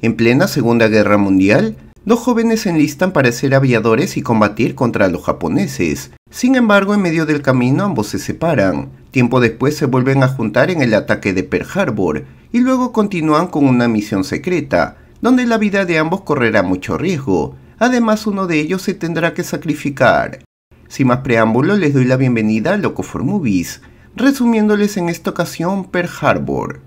En plena Segunda Guerra Mundial, dos jóvenes se enlistan para ser aviadores y combatir contra los japoneses. Sin embargo, en medio del camino ambos se separan. Tiempo después se vuelven a juntar en el ataque de Pearl Harbor y luego continúan con una misión secreta, donde la vida de ambos correrá mucho riesgo. Además, uno de ellos se tendrá que sacrificar. Sin más preámbulo, les doy la bienvenida a Loco for Movies, resumiéndoles en esta ocasión Pearl Harbor.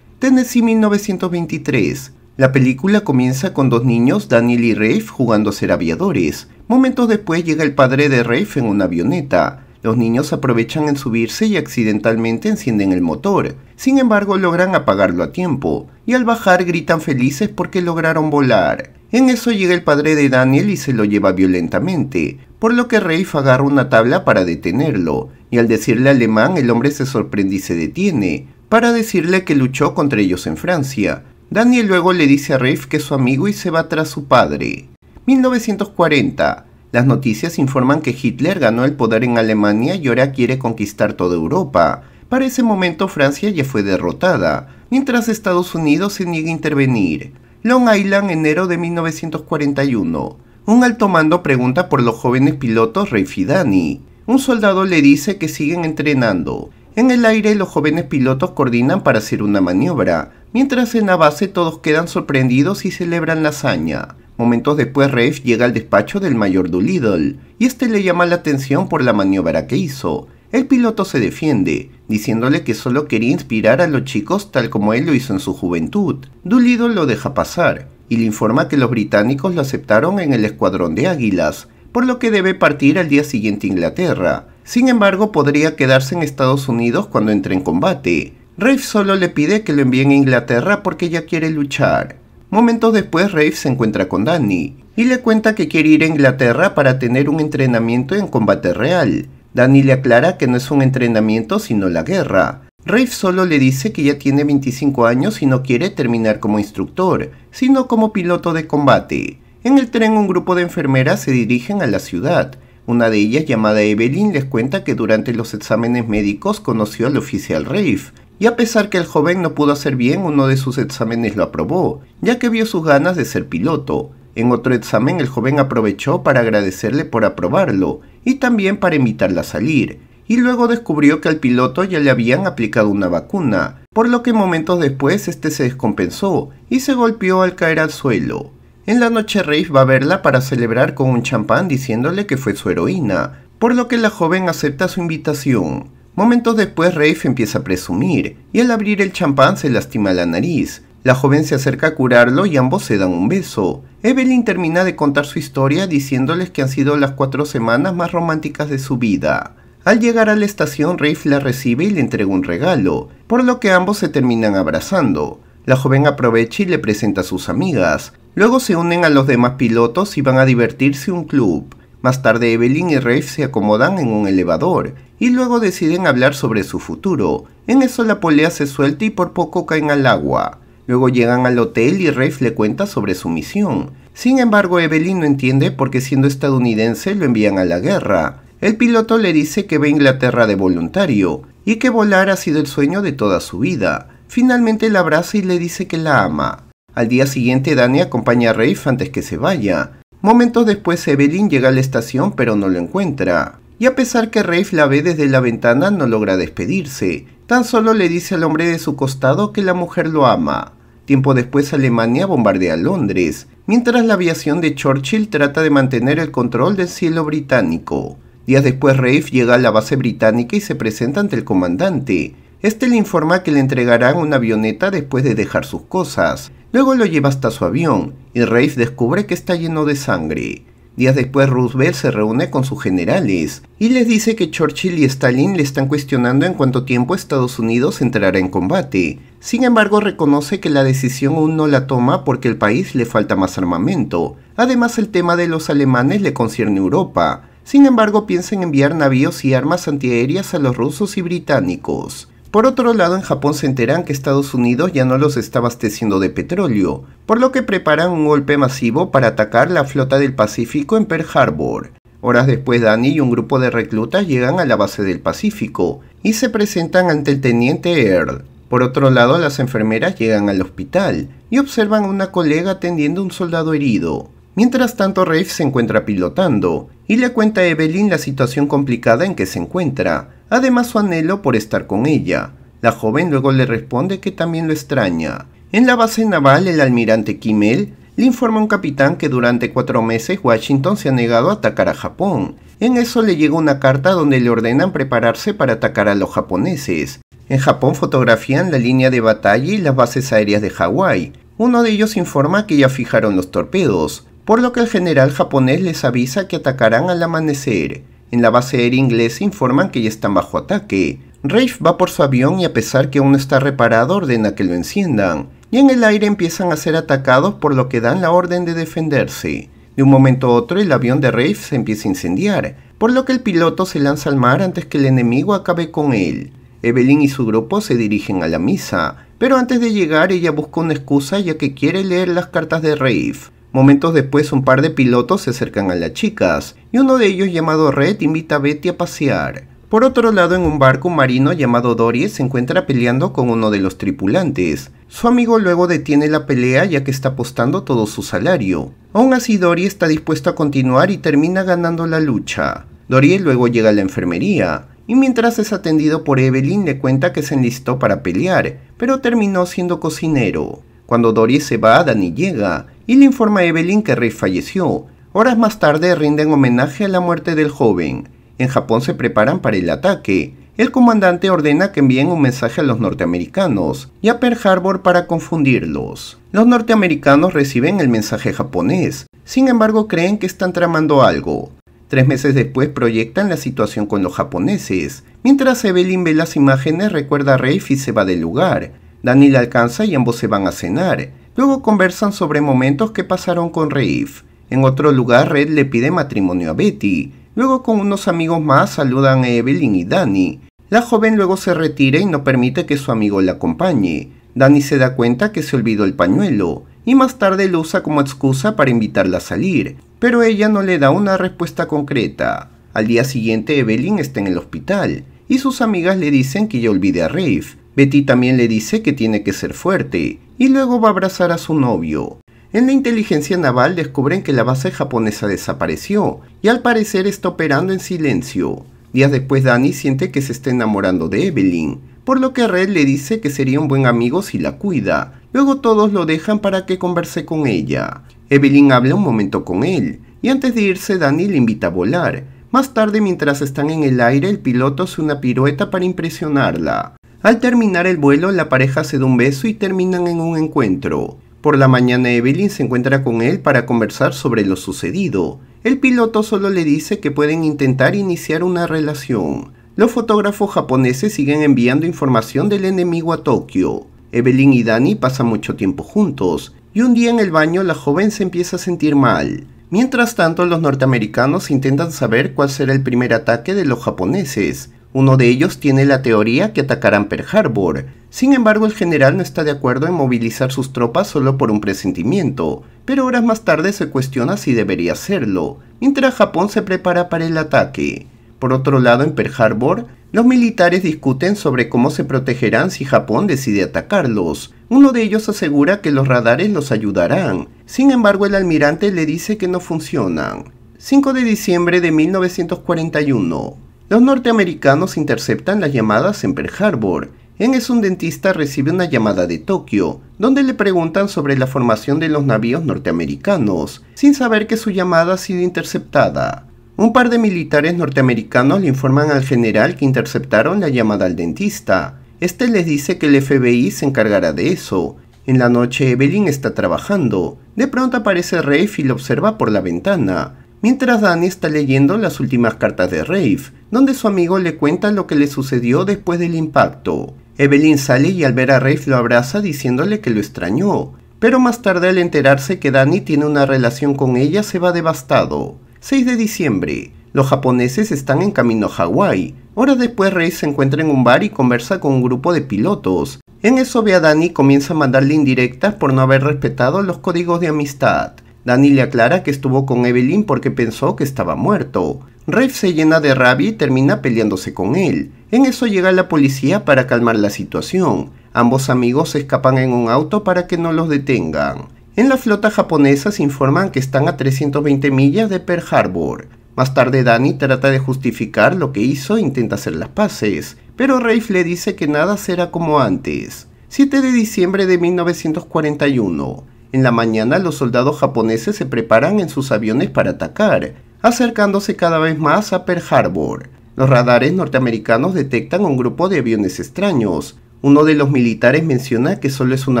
Tennessee 1923 la película comienza con dos niños, Daniel y Rafe, jugando a ser aviadores. Momentos después llega el padre de Rafe en una avioneta. Los niños aprovechan en subirse y accidentalmente encienden el motor. Sin embargo, logran apagarlo a tiempo, y al bajar gritan felices porque lograron volar. En eso llega el padre de Daniel y se lo lleva violentamente, por lo que Rafe agarra una tabla para detenerlo, y al decirle alemán el hombre se sorprende y se detiene, para decirle que luchó contra ellos en Francia, Daniel luego le dice a Rafe que es su amigo y se va tras su padre. 1940. Las noticias informan que Hitler ganó el poder en Alemania y ahora quiere conquistar toda Europa. Para ese momento Francia ya fue derrotada, mientras Estados Unidos se niega a intervenir. Long Island, enero de 1941. Un alto mando pregunta por los jóvenes pilotos Rafe y Danny. Un soldado le dice que siguen entrenando. En el aire los jóvenes pilotos coordinan para hacer una maniobra, mientras en la base todos quedan sorprendidos y celebran la hazaña. Momentos después Reif llega al despacho del mayor Doolittle, y este le llama la atención por la maniobra que hizo. El piloto se defiende, diciéndole que solo quería inspirar a los chicos tal como él lo hizo en su juventud. Doolittle lo deja pasar, y le informa que los británicos lo aceptaron en el escuadrón de águilas, por lo que debe partir al día siguiente a Inglaterra. Sin embargo, podría quedarse en Estados Unidos cuando entre en combate, Rafe solo le pide que lo envíen a Inglaterra porque ya quiere luchar. Momentos después Rafe se encuentra con Danny y le cuenta que quiere ir a Inglaterra para tener un entrenamiento en combate real. Danny le aclara que no es un entrenamiento sino la guerra. Rafe solo le dice que ya tiene 25 años y no quiere terminar como instructor, sino como piloto de combate. En el tren un grupo de enfermeras se dirigen a la ciudad. Una de ellas, llamada Evelyn, les cuenta que durante los exámenes médicos conoció al oficial Rafe, y a pesar que el joven no pudo hacer bien uno de sus exámenes lo aprobó, ya que vio sus ganas de ser piloto. En otro examen el joven aprovechó para agradecerle por aprobarlo y también para invitarla a salir, y luego descubrió que al piloto ya le habían aplicado una vacuna, por lo que momentos después este se descompensó y se golpeó al caer al suelo. En la noche Rafe va a verla para celebrar con un champán diciéndole que fue su heroína, por lo que la joven acepta su invitación. Momentos después, Rafe empieza a presumir, y al abrir el champán se lastima la nariz. La joven se acerca a curarlo y ambos se dan un beso. Evelyn termina de contar su historia diciéndoles que han sido las cuatro semanas más románticas de su vida. Al llegar a la estación, Rafe la recibe y le entrega un regalo, por lo que ambos se terminan abrazando. La joven aprovecha y le presenta a sus amigas. Luego se unen a los demás pilotos y van a divertirse un club. Más tarde Evelyn y Rafe se acomodan en un elevador y luego deciden hablar sobre su futuro. En eso la polea se suelta y por poco caen al agua. Luego llegan al hotel y Rafe le cuenta sobre su misión. Sin embargo, Evelyn no entiende porque siendo estadounidense lo envían a la guerra. El piloto le dice que ve a Inglaterra de voluntario y que volar ha sido el sueño de toda su vida. Finalmente la abraza y le dice que la ama. Al día siguiente Dani acompaña a Rafe antes que se vaya. Momentos después Evelyn llega a la estación pero no lo encuentra. Y a pesar que Rafe la ve desde la ventana no logra despedirse. Tan solo le dice al hombre de su costado que la mujer lo ama. Tiempo después Alemania bombardea Londres, mientras la aviación de Churchill trata de mantener el control del cielo británico. Días después Rafe llega a la base británica y se presenta ante el comandante, este le informa que le entregarán una avioneta después de dejar sus cosas. Luego lo lleva hasta su avión y Rafe descubre que está lleno de sangre. Días después Roosevelt se reúne con sus generales y les dice que Churchill y Stalin le están cuestionando en cuánto tiempo Estados Unidos entrará en combate. Sin embargo, reconoce que la decisión aún no la toma porque al país le falta más armamento. Además, el tema de los alemanes le concierne a Europa. Sin embargo, piensa en enviar navíos y armas antiaéreas a los rusos y británicos. Por otro lado, en Japón se enteran que Estados Unidos ya no los está abasteciendo de petróleo, por lo que preparan un golpe masivo para atacar la flota del Pacífico en Pearl Harbor. Horas después, Danny y un grupo de reclutas llegan a la base del Pacífico y se presentan ante el teniente Earl. Por otro lado, las enfermeras llegan al hospital y observan a una colega atendiendo a un soldado herido. Mientras tanto, Rafe se encuentra pilotando y le cuenta a Evelyn la situación complicada en que se encuentra, además su anhelo por estar con ella. La joven luego le responde que también lo extraña. En la base naval, el almirante Kimmel le informa a un capitán que durante cuatro meses Washington se ha negado a atacar a Japón. En eso le llega una carta donde le ordenan prepararse para atacar a los japoneses. En Japón fotografían la línea de batalla y las bases aéreas de Hawái. Uno de ellos informa que ya fijaron los torpedos, por lo que el general japonés les avisa que atacarán al amanecer en la base aérea inglesa informan que ya están bajo ataque. Rafe va por su avión y a pesar que aún no está reparado ordena que lo enciendan. Y en el aire empiezan a ser atacados por lo que dan la orden de defenderse. De un momento a otro el avión de Rafe se empieza a incendiar, por lo que el piloto se lanza al mar antes que el enemigo acabe con él. Evelyn y su grupo se dirigen a la misa, pero antes de llegar ella busca una excusa ya que quiere leer las cartas de Rafe. Momentos después un par de pilotos se acercan a las chicas, y uno de ellos llamado Red invita a Betty a pasear. Por otro lado, en un barco un marino llamado doris se encuentra peleando con uno de los tripulantes. Su amigo luego detiene la pelea ya que está apostando todo su salario. Aún así, Dory está dispuesto a continuar y termina ganando la lucha. doris luego llega a la enfermería, y mientras es atendido por Evelyn le cuenta que se enlistó para pelear, pero terminó siendo cocinero. Cuando Dory se va, Danny llega, y le informa a Evelyn que Rey falleció. Horas más tarde rinden homenaje a la muerte del joven. En Japón se preparan para el ataque. El comandante ordena que envíen un mensaje a los norteamericanos y a Pearl Harbor para confundirlos. Los norteamericanos reciben el mensaje japonés, sin embargo creen que están tramando algo. Tres meses después proyectan la situación con los japoneses. Mientras Evelyn ve las imágenes, recuerda a Rafe y se va del lugar. Daniel alcanza y ambos se van a cenar. Luego conversan sobre momentos que pasaron con Rafe. En otro lugar, Red le pide matrimonio a Betty. Luego con unos amigos más saludan a Evelyn y Danny. La joven luego se retira y no permite que su amigo la acompañe. Danny se da cuenta que se olvidó el pañuelo y más tarde lo usa como excusa para invitarla a salir, pero ella no le da una respuesta concreta. Al día siguiente Evelyn está en el hospital y sus amigas le dicen que ya olvide a Rafe, Betty también le dice que tiene que ser fuerte, y luego va a abrazar a su novio. En la inteligencia naval descubren que la base japonesa desapareció, y al parecer está operando en silencio. Días después Danny siente que se está enamorando de Evelyn, por lo que Red le dice que sería un buen amigo si la cuida. Luego todos lo dejan para que converse con ella. Evelyn habla un momento con él, y antes de irse Danny le invita a volar. Más tarde mientras están en el aire el piloto hace una pirueta para impresionarla. Al terminar el vuelo, la pareja se da un beso y terminan en un encuentro. Por la mañana Evelyn se encuentra con él para conversar sobre lo sucedido. El piloto solo le dice que pueden intentar iniciar una relación. Los fotógrafos japoneses siguen enviando información del enemigo a Tokio. Evelyn y Danny pasan mucho tiempo juntos, y un día en el baño la joven se empieza a sentir mal. Mientras tanto, los norteamericanos intentan saber cuál será el primer ataque de los japoneses, uno de ellos tiene la teoría que atacarán Pearl Harbor. Sin embargo, el general no está de acuerdo en movilizar sus tropas solo por un presentimiento, pero horas más tarde se cuestiona si debería hacerlo, mientras Japón se prepara para el ataque. Por otro lado, en Pearl Harbor, los militares discuten sobre cómo se protegerán si Japón decide atacarlos. Uno de ellos asegura que los radares los ayudarán. Sin embargo, el almirante le dice que no funcionan. 5 de diciembre de 1941. Los norteamericanos interceptan las llamadas en Pearl Harbor. En es un dentista recibe una llamada de Tokio, donde le preguntan sobre la formación de los navíos norteamericanos, sin saber que su llamada ha sido interceptada. Un par de militares norteamericanos le informan al general que interceptaron la llamada al dentista. Este les dice que el FBI se encargará de eso. En la noche Evelyn está trabajando. De pronto aparece Rafe y lo observa por la ventana mientras Dani está leyendo las últimas cartas de Rafe. donde su amigo le cuenta lo que le sucedió después del impacto. Evelyn sale y al ver a Rafe lo abraza diciéndole que lo extrañó, pero más tarde al enterarse que Danny tiene una relación con ella se va devastado. 6 de diciembre. Los japoneses están en camino a Hawái. Horas después Rafe se encuentra en un bar y conversa con un grupo de pilotos. En eso ve a Danny y comienza a mandarle indirectas por no haber respetado los códigos de amistad. Danny le aclara que estuvo con Evelyn porque pensó que estaba muerto. Rafe se llena de rabia y termina peleándose con él. En eso llega la policía para calmar la situación. Ambos amigos se escapan en un auto para que no los detengan. En la flota japonesa se informan que están a 320 millas de Pearl Harbor. Más tarde Danny trata de justificar lo que hizo e intenta hacer las paces, pero Rafe le dice que nada será como antes. 7 de diciembre de 1941. En la mañana los soldados japoneses se preparan en sus aviones para atacar, acercándose cada vez más a Pearl Harbor. Los radares norteamericanos detectan un grupo de aviones extraños. Uno de los militares menciona que solo es una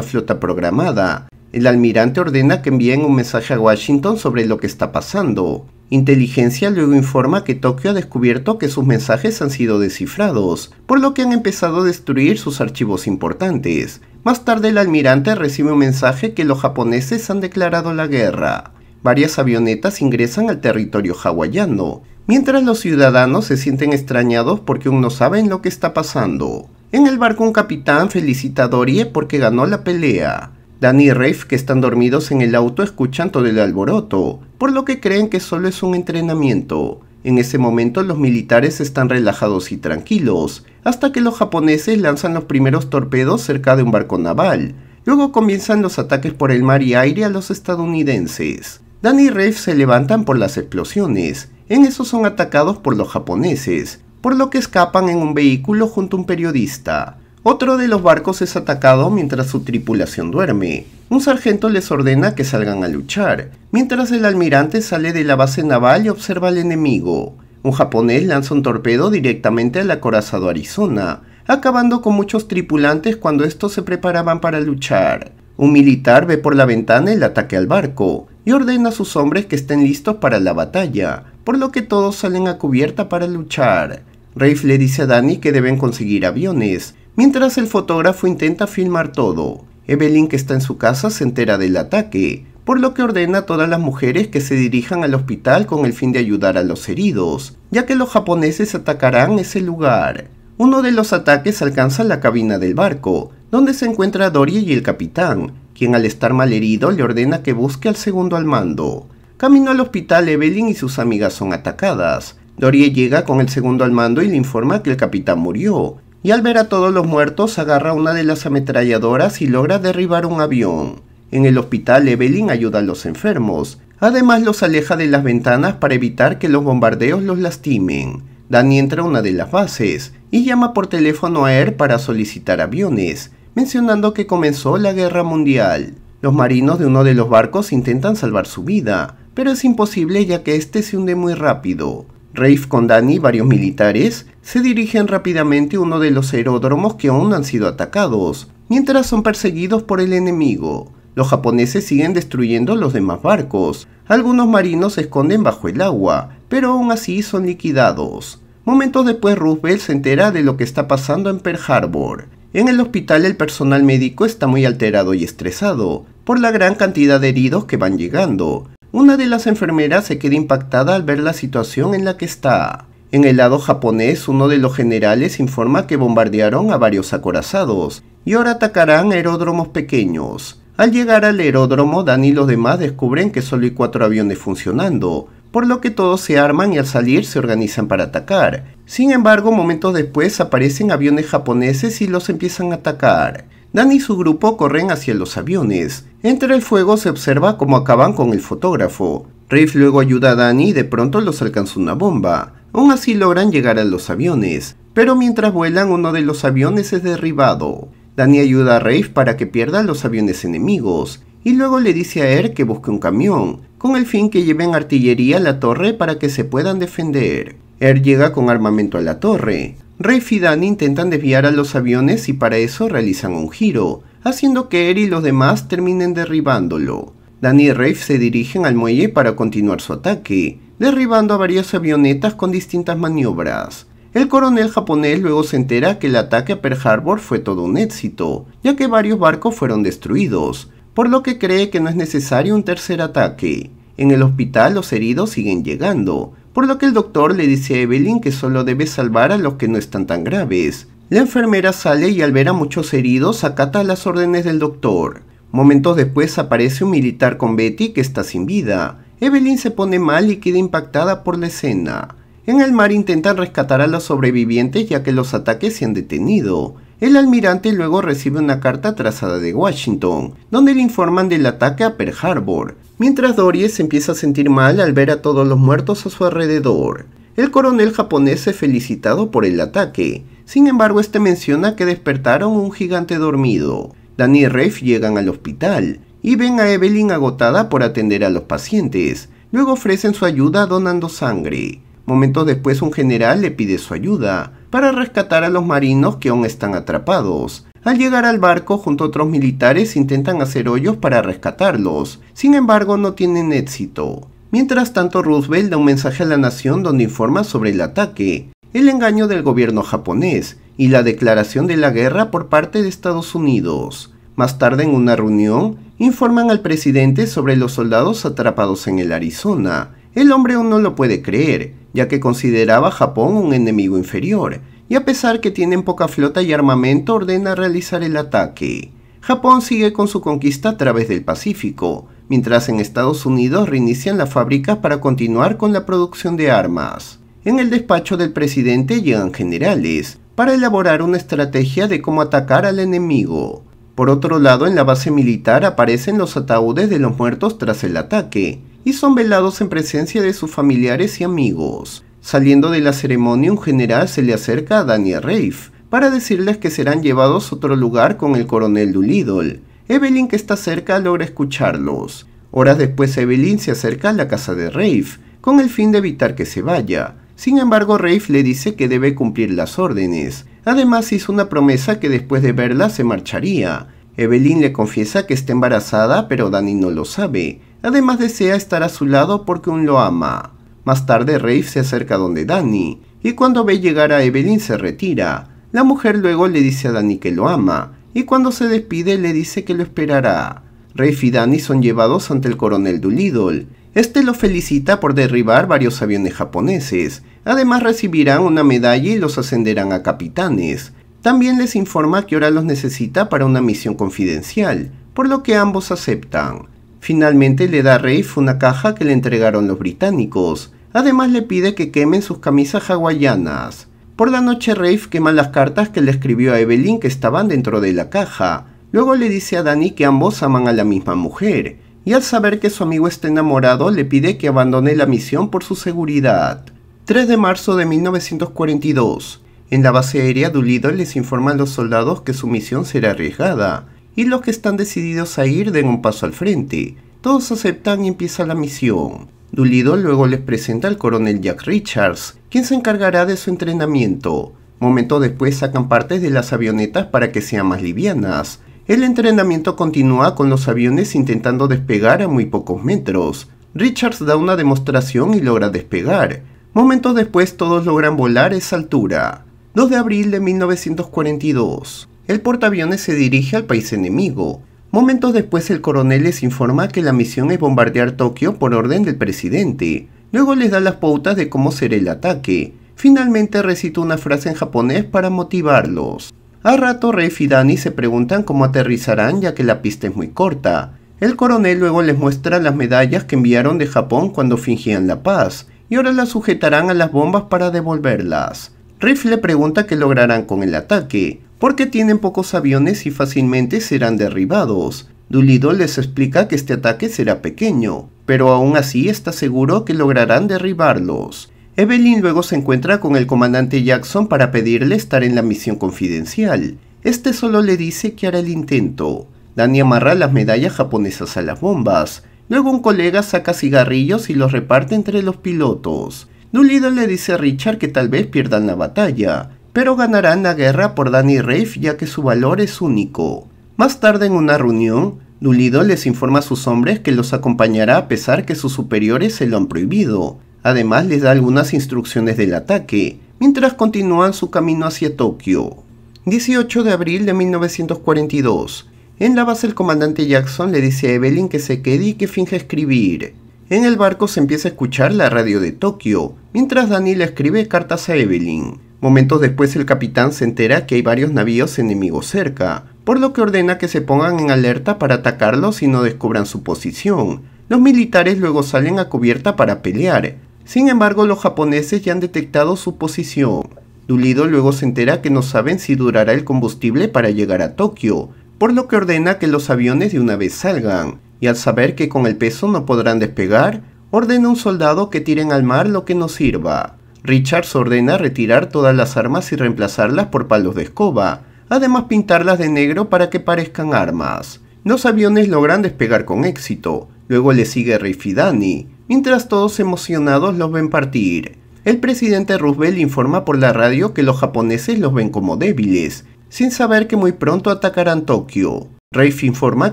flota programada. El almirante ordena que envíen un mensaje a Washington sobre lo que está pasando. Inteligencia luego informa que Tokio ha descubierto que sus mensajes han sido descifrados, por lo que han empezado a destruir sus archivos importantes. Más tarde el almirante recibe un mensaje que los japoneses han declarado la guerra. Varias avionetas ingresan al territorio hawaiano, mientras los ciudadanos se sienten extrañados porque aún no saben lo que está pasando. En el barco un capitán felicita a Dorie porque ganó la pelea. Danny y Rafe, que están dormidos en el auto, escuchan todo el alboroto, por lo que creen que solo es un entrenamiento. En ese momento los militares están relajados y tranquilos, hasta que los japoneses lanzan los primeros torpedos cerca de un barco naval. Luego comienzan los ataques por el mar y aire a los estadounidenses. Danny y Ralph se levantan por las explosiones. En eso son atacados por los japoneses, por lo que escapan en un vehículo junto a un periodista. Otro de los barcos es atacado mientras su tripulación duerme. Un sargento les ordena que salgan a luchar, mientras el almirante sale de la base naval y observa al enemigo. Un japonés lanza un torpedo directamente al acorazado Arizona, acabando con muchos tripulantes cuando estos se preparaban para luchar. Un militar ve por la ventana el ataque al barco y ordena a sus hombres que estén listos para la batalla, por lo que todos salen a cubierta para luchar. Rafe le dice a Danny que deben conseguir aviones, mientras el fotógrafo intenta filmar todo. Evelyn, que está en su casa, se entera del ataque, por lo que ordena a todas las mujeres que se dirijan al hospital con el fin de ayudar a los heridos, ya que los japoneses atacarán ese lugar. Uno de los ataques alcanza la cabina del barco, donde se encuentra Dory y el capitán, quien al estar mal herido le ordena que busque al segundo al mando. Camino al hospital, Evelyn y sus amigas son atacadas. Dorie llega con el segundo al mando y le informa que el capitán murió, y al ver a todos los muertos agarra una de las ametralladoras y logra derribar un avión. En el hospital Evelyn ayuda a los enfermos, además los aleja de las ventanas para evitar que los bombardeos los lastimen. Danny entra a una de las bases y llama por teléfono a Air er para solicitar aviones, mencionando que comenzó la guerra mundial. Los marinos de uno de los barcos intentan salvar su vida, pero es imposible ya que este se hunde muy rápido. Rafe con Danny y varios militares se dirigen rápidamente a uno de los aeródromos que aún han sido atacados, mientras son perseguidos por el enemigo. Los japoneses siguen destruyendo los demás barcos. Algunos marinos se esconden bajo el agua, pero aún así son liquidados. Momentos después Roosevelt se entera de lo que está pasando en Pearl Harbor. En el hospital el personal médico está muy alterado y estresado por la gran cantidad de heridos que van llegando. Una de las enfermeras se queda impactada al ver la situación en la que está. En el lado japonés, uno de los generales informa que bombardearon a varios acorazados y ahora atacarán aeródromos pequeños. Al llegar al aeródromo, Dan y los demás descubren que solo hay cuatro aviones funcionando, por lo que todos se arman y al salir se organizan para atacar. Sin embargo, momentos después aparecen aviones japoneses y los empiezan a atacar. Dan y su grupo corren hacia los aviones. Entre el fuego se observa cómo acaban con el fotógrafo. Rafe luego ayuda a Danny y de pronto los alcanza una bomba. Aún así logran llegar a los aviones, pero mientras vuelan uno de los aviones es derribado. Danny ayuda a Rafe para que pierda los aviones enemigos, y luego le dice a Er que busque un camión, con el fin que lleven artillería a la torre para que se puedan defender. Er llega con armamento a la torre. Rafe y Danny intentan desviar a los aviones y para eso realizan un giro, haciendo que él y los demás terminen derribándolo. Danny y Rafe se dirigen al muelle para continuar su ataque, derribando a varias avionetas con distintas maniobras. El coronel japonés luego se entera que el ataque a Pearl Harbor fue todo un éxito, ya que varios barcos fueron destruidos, por lo que cree que no es necesario un tercer ataque. En el hospital los heridos siguen llegando, por lo que el doctor le dice a Evelyn que solo debe salvar a los que no están tan graves. La enfermera sale y al ver a muchos heridos acata las órdenes del doctor. Momentos después aparece un militar con Betty que está sin vida. Evelyn se pone mal y queda impactada por la escena. En el mar intentan rescatar a los sobrevivientes ya que los ataques se han detenido. El almirante luego recibe una carta trazada de Washington, donde le informan del ataque a Pearl Harbor, mientras Doris empieza a sentir mal al ver a todos los muertos a su alrededor. El coronel japonés es felicitado por el ataque, sin embargo este menciona que despertaron un gigante dormido. Danny y Ref llegan al hospital y ven a Evelyn agotada por atender a los pacientes, luego ofrecen su ayuda donando sangre. Momentos después un general le pide su ayuda, para rescatar a los marinos que aún están atrapados. Al llegar al barco junto a otros militares intentan hacer hoyos para rescatarlos, sin embargo no tienen éxito. Mientras tanto Roosevelt da un mensaje a la nación donde informa sobre el ataque, el engaño del gobierno japonés y la declaración de la guerra por parte de Estados Unidos. Más tarde en una reunión, informan al presidente sobre los soldados atrapados en el Arizona. El hombre aún no lo puede creer, ya que consideraba a Japón un enemigo inferior, y a pesar que tienen poca flota y armamento ordena realizar el ataque. Japón sigue con su conquista a través del Pacífico, mientras en Estados Unidos reinician las fábricas para continuar con la producción de armas. En el despacho del presidente llegan generales para elaborar una estrategia de cómo atacar al enemigo. Por otro lado, en la base militar aparecen los ataúdes de los muertos tras el ataque, y son velados en presencia de sus familiares y amigos. Saliendo de la ceremonia, un general se le acerca a a Rafe para decirles que serán llevados a otro lugar con el coronel Doolittle. Evelyn, que está cerca, logra escucharlos. Horas después, Evelyn se acerca a la casa de Rafe con el fin de evitar que se vaya. Sin embargo, Rafe le dice que debe cumplir las órdenes. Además, hizo una promesa que después de verla se marcharía. Evelyn le confiesa que está embarazada, pero Danny no lo sabe. Además desea estar a su lado porque un lo ama. Más tarde Rafe se acerca donde Danny, y cuando ve llegar a Evelyn se retira. La mujer luego le dice a Danny que lo ama, y cuando se despide le dice que lo esperará. Rafe y Dani son llevados ante el coronel Doolittle. Este lo felicita por derribar varios aviones japoneses. Además recibirán una medalla y los ascenderán a capitanes. También les informa que ahora los necesita para una misión confidencial, por lo que ambos aceptan. Finalmente le da a Rafe una caja que le entregaron los británicos. Además le pide que quemen sus camisas hawaianas. Por la noche Rafe quema las cartas que le escribió a Evelyn que estaban dentro de la caja. Luego le dice a Danny que ambos aman a la misma mujer. Y al saber que su amigo está enamorado le pide que abandone la misión por su seguridad. 3 de marzo de 1942. En la base aérea Ulido les informa a los soldados que su misión será arriesgada y los que están decididos a ir den un paso al frente. Todos aceptan y empieza la misión. Dulido luego les presenta al coronel Jack Richards, quien se encargará de su entrenamiento. Momento después sacan partes de las avionetas para que sean más livianas. El entrenamiento continúa con los aviones intentando despegar a muy pocos metros. Richards da una demostración y logra despegar. Momentos después todos logran volar a esa altura. 2 de abril de 1942 el portaaviones se dirige al país enemigo. Momentos después el coronel les informa que la misión es bombardear Tokio por orden del presidente. Luego les da las pautas de cómo será el ataque. Finalmente recita una frase en japonés para motivarlos. A rato Rey y Dani se preguntan cómo aterrizarán ya que la pista es muy corta. El coronel luego les muestra las medallas que enviaron de Japón cuando fingían la paz, y ahora las sujetarán a las bombas para devolverlas. Riff le pregunta qué lograrán con el ataque porque tienen pocos aviones y fácilmente serán derribados. Dulido les explica que este ataque será pequeño, pero aún así está seguro que lograrán derribarlos. Evelyn luego se encuentra con el comandante Jackson para pedirle estar en la misión confidencial. Este solo le dice que hará el intento. Dani amarra las medallas japonesas a las bombas. Luego un colega saca cigarrillos y los reparte entre los pilotos. Dulido le dice a Richard que tal vez pierdan la batalla, pero ganarán la guerra por Danny Rafe ya que su valor es único. Más tarde en una reunión, Dulido les informa a sus hombres que los acompañará a pesar que sus superiores se lo han prohibido. Además les da algunas instrucciones del ataque, mientras continúan su camino hacia Tokio. 18 de abril de 1942. En la base el comandante Jackson le dice a Evelyn que se quede y que finja escribir. En el barco se empieza a escuchar la radio de Tokio, mientras Danny le escribe cartas a Evelyn. Momentos después el capitán se entera que hay varios navíos enemigos cerca, por lo que ordena que se pongan en alerta para atacarlos si no descubran su posición. Los militares luego salen a cubierta para pelear. Sin embargo, los japoneses ya han detectado su posición. Dulido luego se entera que no saben si durará el combustible para llegar a Tokio, por lo que ordena que los aviones de una vez salgan, y al saber que con el peso no podrán despegar, ordena a un soldado que tiren al mar lo que no sirva. Richards ordena retirar todas las armas y reemplazarlas por palos de escoba, además pintarlas de negro para que parezcan armas. Los aviones logran despegar con éxito, luego le sigue Danny, mientras todos emocionados los ven partir. El presidente Roosevelt informa por la radio que los japoneses los ven como débiles, sin saber que muy pronto atacarán Tokio. Rafe informa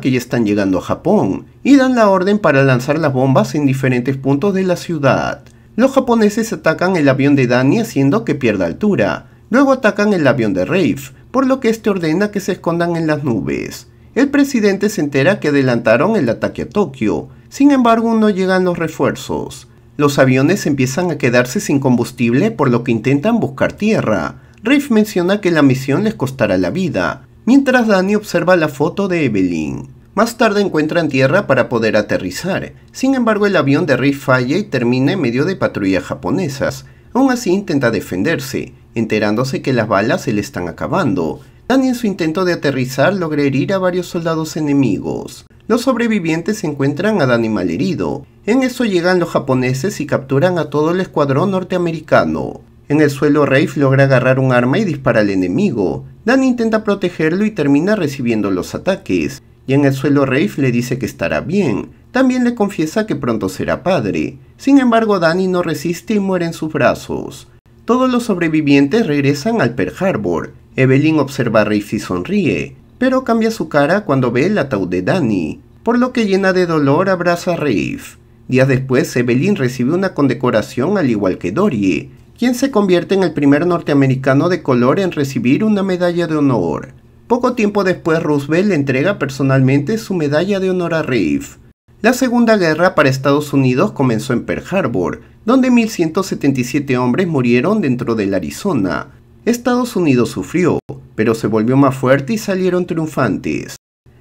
que ya están llegando a Japón y dan la orden para lanzar las bombas en diferentes puntos de la ciudad. Los japoneses atacan el avión de Dani haciendo que pierda altura. Luego atacan el avión de Rafe, por lo que este ordena que se escondan en las nubes. El presidente se entera que adelantaron el ataque a Tokio, sin embargo no llegan los refuerzos. Los aviones empiezan a quedarse sin combustible por lo que intentan buscar tierra. Rafe menciona que la misión les costará la vida, mientras Danny observa la foto de Evelyn. Más tarde encuentran tierra para poder aterrizar. Sin embargo, el avión de Rafe falla y termina en medio de patrullas japonesas. Aún así intenta defenderse, enterándose que las balas se le están acabando. Danny en su intento de aterrizar logra herir a varios soldados enemigos. Los sobrevivientes encuentran a Danny malherido. En eso llegan los japoneses y capturan a todo el escuadrón norteamericano. En el suelo Rafe logra agarrar un arma y dispara al enemigo. Danny intenta protegerlo y termina recibiendo los ataques y en el suelo Rafe le dice que estará bien. También le confiesa que pronto será padre. Sin embargo, Danny no resiste y muere en sus brazos. Todos los sobrevivientes regresan al Pearl Harbor. Evelyn observa a Rafe y sonríe, pero cambia su cara cuando ve el ataúd de Danny, por lo que llena de dolor abraza a Rafe. Días después, Evelyn recibe una condecoración al igual que Dory, quien se convierte en el primer norteamericano de color en recibir una medalla de honor. Poco tiempo después Roosevelt le entrega personalmente su medalla de honor a Rafe. La Segunda Guerra para Estados Unidos comenzó en Pearl Harbor, donde 1.177 hombres murieron dentro del Arizona. Estados Unidos sufrió, pero se volvió más fuerte y salieron triunfantes.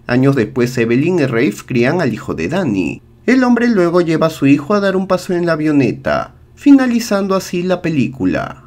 Años después Evelyn y Rafe crían al hijo de Danny. El hombre luego lleva a su hijo a dar un paso en la avioneta, finalizando así la película.